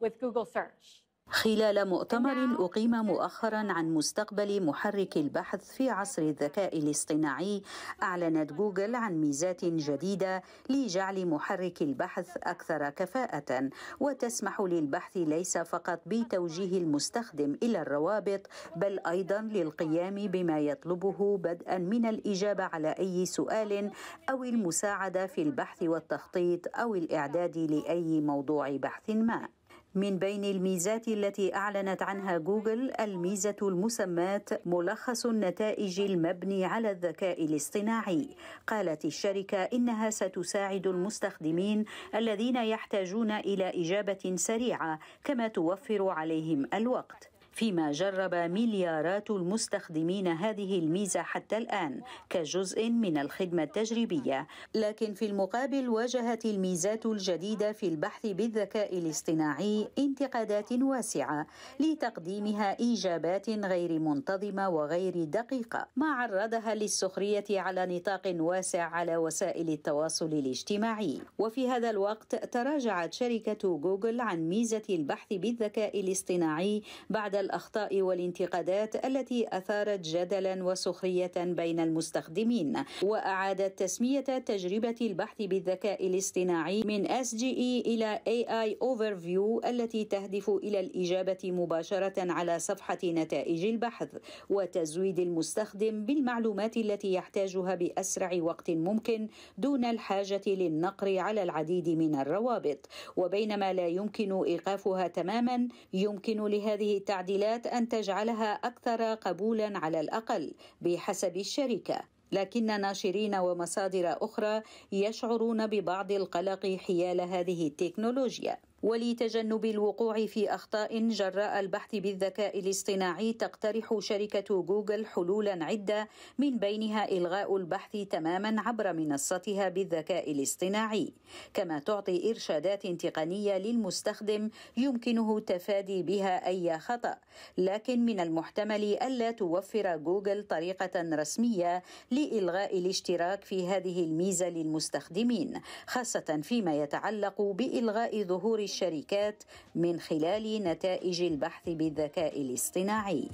with Google search. خلال مؤتمر أقيم مؤخرا عن مستقبل محرك البحث في عصر الذكاء الاصطناعي أعلنت جوجل عن ميزات جديدة لجعل محرك البحث أكثر كفاءة وتسمح للبحث ليس فقط بتوجيه المستخدم إلى الروابط بل أيضا للقيام بما يطلبه بدءا من الإجابة على أي سؤال أو المساعدة في البحث والتخطيط أو الإعداد لأي موضوع بحث ما. من بين الميزات التي أعلنت عنها جوجل الميزة المسماة ملخص النتائج المبني على الذكاء الاصطناعي قالت الشركة إنها ستساعد المستخدمين الذين يحتاجون إلى إجابة سريعة كما توفر عليهم الوقت فيما جرب مليارات المستخدمين هذه الميزة حتى الآن كجزء من الخدمة التجريبية لكن في المقابل واجهت الميزات الجديدة في البحث بالذكاء الاصطناعي انتقادات واسعة لتقديمها إجابات غير منتظمة وغير دقيقة ما عرضها للسخرية على نطاق واسع على وسائل التواصل الاجتماعي وفي هذا الوقت تراجعت شركة جوجل عن ميزة البحث بالذكاء الاصطناعي بعد الأخطاء والانتقادات التي أثارت جدلا وسخرية بين المستخدمين وأعادت تسمية تجربة البحث بالذكاء الاصطناعي من اس جي e إلى AI Overview التي تهدف إلى الإجابة مباشرة على صفحة نتائج البحث وتزويد المستخدم بالمعلومات التي يحتاجها بأسرع وقت ممكن دون الحاجة للنقر على العديد من الروابط وبينما لا يمكن إيقافها تماما يمكن لهذه التعديلات التعديلات أن تجعلها أكثر قبولا على الأقل بحسب الشركة لكن ناشرين ومصادر أخرى يشعرون ببعض القلق حيال هذه التكنولوجيا ولتجنب الوقوع في اخطاء جراء البحث بالذكاء الاصطناعي تقترح شركه جوجل حلولا عده من بينها الغاء البحث تماما عبر منصتها بالذكاء الاصطناعي كما تعطي ارشادات تقنيه للمستخدم يمكنه تفادي بها اي خطا لكن من المحتمل الا توفر جوجل طريقه رسميه لالغاء الاشتراك في هذه الميزه للمستخدمين خاصه فيما يتعلق بالغاء ظهور الشركات من خلال نتائج البحث بالذكاء الاصطناعي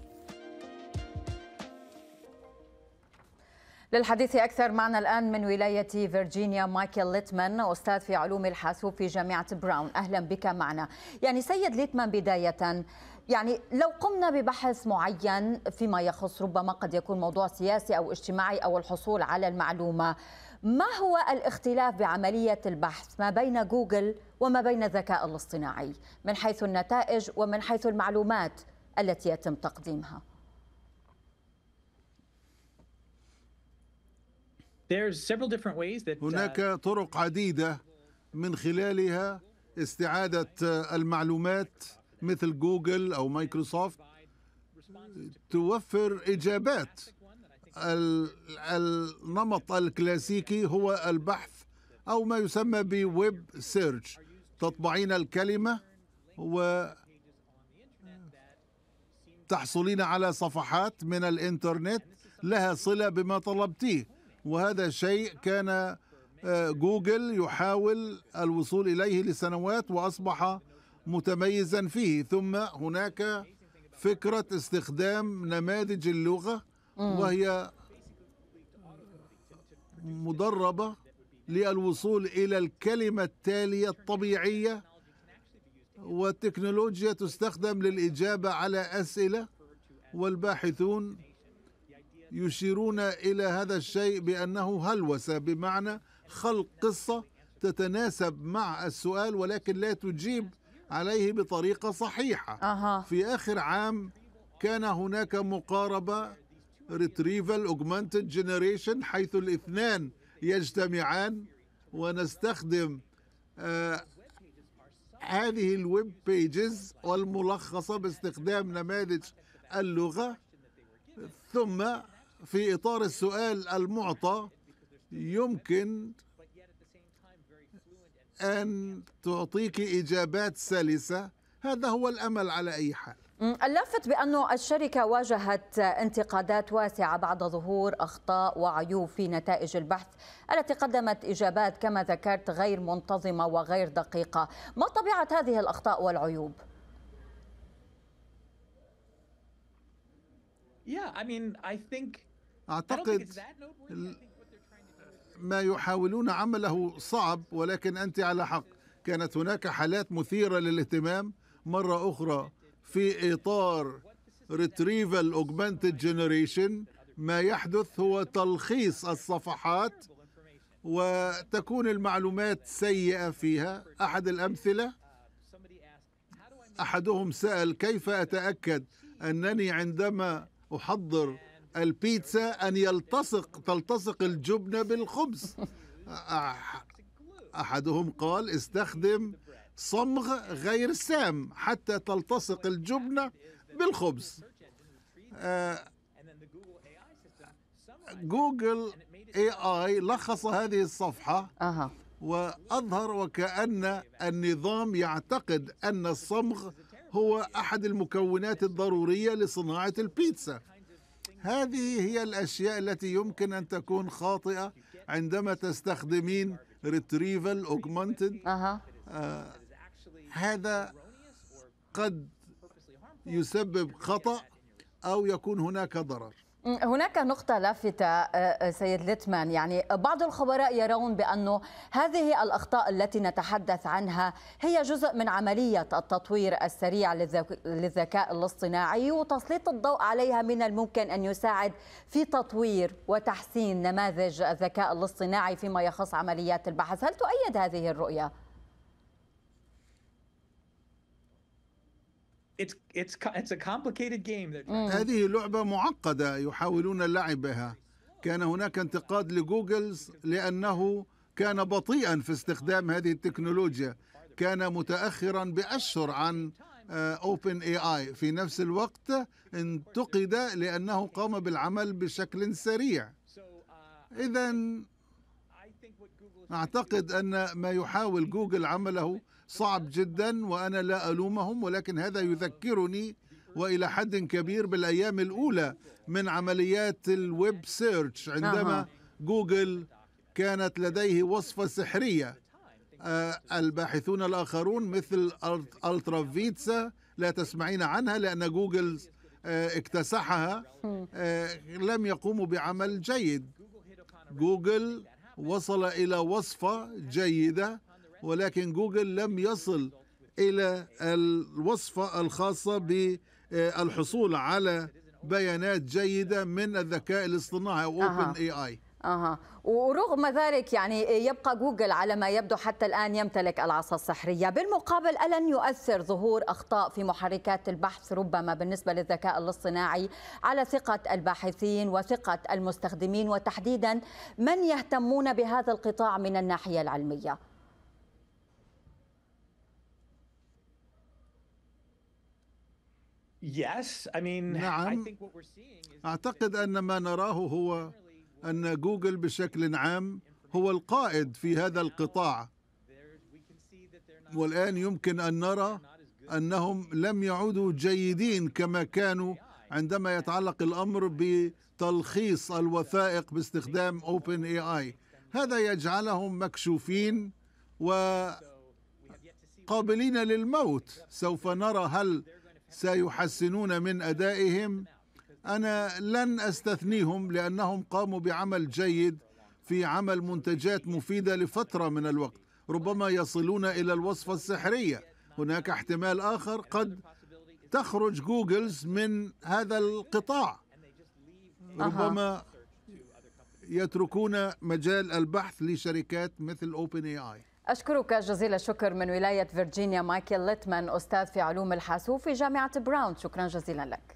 للحديث أكثر معنا الآن من ولاية فيرجينيا مايكل ليتمان أستاذ في علوم الحاسوب في جامعة براون أهلا بك معنا يعني سيد ليتمان بداية يعني لو قمنا ببحث معين فيما يخص ربما قد يكون موضوع سياسي أو اجتماعي أو الحصول على المعلومة ما هو الاختلاف بعملية البحث ما بين جوجل وما بين الذكاء الاصطناعي من حيث النتائج ومن حيث المعلومات التي يتم تقديمها؟ uh, هناك طرق عديدة من خلالها استعادة المعلومات مثل جوجل أو مايكروسوفت توفر إجابات النمط الكلاسيكي هو البحث أو ما يسمى بويب سيرش تطبعين الكلمة و تحصلين على صفحات من الإنترنت لها صلة بما طلبتيه وهذا شيء كان آه، جوجل يحاول الوصول إليه لسنوات وأصبح متميزا فيه ثم هناك فكرة استخدام نماذج اللغة وهي مدربة للوصول إلى الكلمة التالية الطبيعية والتكنولوجيا تستخدم للإجابة على أسئلة والباحثون يشيرون إلى هذا الشيء بأنه هلوسة بمعنى خلق قصة تتناسب مع السؤال ولكن لا تجيب عليه بطريقة صحيحة أه. في آخر عام كان هناك مقاربة Retrieval Augmented Generation حيث الاثنان يجتمعان ونستخدم آه هذه الويب بيجز والملخصة باستخدام نماذج اللغة ثم في إطار السؤال المعطى يمكن أن تعطيك إجابات سلسة هذا هو الأمل على أي حال اللافت بأن الشركة واجهت انتقادات واسعة بعد ظهور أخطاء وعيوب في نتائج البحث التي قدمت إجابات كما ذكرت غير منتظمة وغير دقيقة ما طبيعة هذه الأخطاء والعيوب؟ أعتقد ما يحاولون عمله صعب ولكن أنت على حق كانت هناك حالات مثيرة للاهتمام مرة أخرى في إطار Retrieval Augmented Generation ما يحدث هو تلخيص الصفحات وتكون المعلومات سيئة فيها أحد الأمثلة أحدهم سأل كيف أتأكد أنني عندما أحضر البيتزا أن يلتصق تلتصق الجبنة بالخبز أحدهم قال استخدم صمغ غير سام حتى تلتصق الجبنة بالخبز جوجل اي اي لخص هذه الصفحة أه. وأظهر وكأن النظام يعتقد أن الصمغ هو أحد المكونات الضرورية لصناعة البيتزا هذه هي الأشياء التي يمكن أن تكون خاطئة عندما تستخدمين ريتريفل augmented هذا قد يسبب خطأ أو يكون هناك ضرر هناك نقطة لافتة آه، آه، سيد لتمان يعني بعض الخبراء يرون بأنه هذه الأخطاء التي نتحدث عنها هي جزء من عملية التطوير السريع للذكاء الاصطناعي وتسليط الضوء عليها من الممكن أن يساعد في تطوير وتحسين نماذج الذكاء الاصطناعي فيما يخص عمليات البحث هل تؤيد هذه الرؤية؟ Mm. هذه لعبة معقدة يحاولون لعبها كان هناك انتقاد لجوجلز لأنه كان بطيئا في استخدام هذه التكنولوجيا كان متأخرا بأشهر عن اوبن اي اي في نفس الوقت انتقد لأنه قام بالعمل بشكل سريع إذا أعتقد أن ما يحاول جوجل عمله صعب جدا وأنا لا ألومهم ولكن هذا يذكرني والى حد كبير بالايام الاولى من عمليات الويب سيرش عندما جوجل كانت لديه وصفه سحريه آه، الباحثون الاخرون مثل الترا فيتسا لا تسمعين عنها لان جوجل آه، اكتسحها آه، لم يقوموا بعمل جيد جوجل وصل الى وصفه جيده ولكن جوجل لم يصل إلى الوصفة الخاصة بالحصول على بيانات جيدة من الذكاء الاصطناعي أو أوبن أي آي اها ورغم ذلك يعني يبقى جوجل على ما يبدو حتى الان يمتلك العصا السحريه، بالمقابل الن يؤثر ظهور اخطاء في محركات البحث ربما بالنسبه للذكاء الاصطناعي على ثقه الباحثين وثقه المستخدمين وتحديدا من يهتمون بهذا القطاع من الناحيه العلميه. نعم اعتقد ان ما نراه هو ان جوجل بشكل عام هو القائد في هذا القطاع والان يمكن ان نرى انهم لم يعودوا جيدين كما كانوا عندما يتعلق الامر بتلخيص الوثائق باستخدام اوبن اي اي هذا يجعلهم مكشوفين وقابلين للموت سوف نرى هل سيحسنون من أدائهم أنا لن أستثنيهم لأنهم قاموا بعمل جيد في عمل منتجات مفيدة لفترة من الوقت ربما يصلون إلى الوصفة السحرية هناك احتمال آخر قد تخرج جوجلز من هذا القطاع ربما يتركون مجال البحث لشركات مثل اوبن اي اي أشكرك جزيل الشكر من ولاية فيرجينيا مايكل ليتمان أستاذ في علوم الحاسوب في جامعة براون شكرا جزيلا لك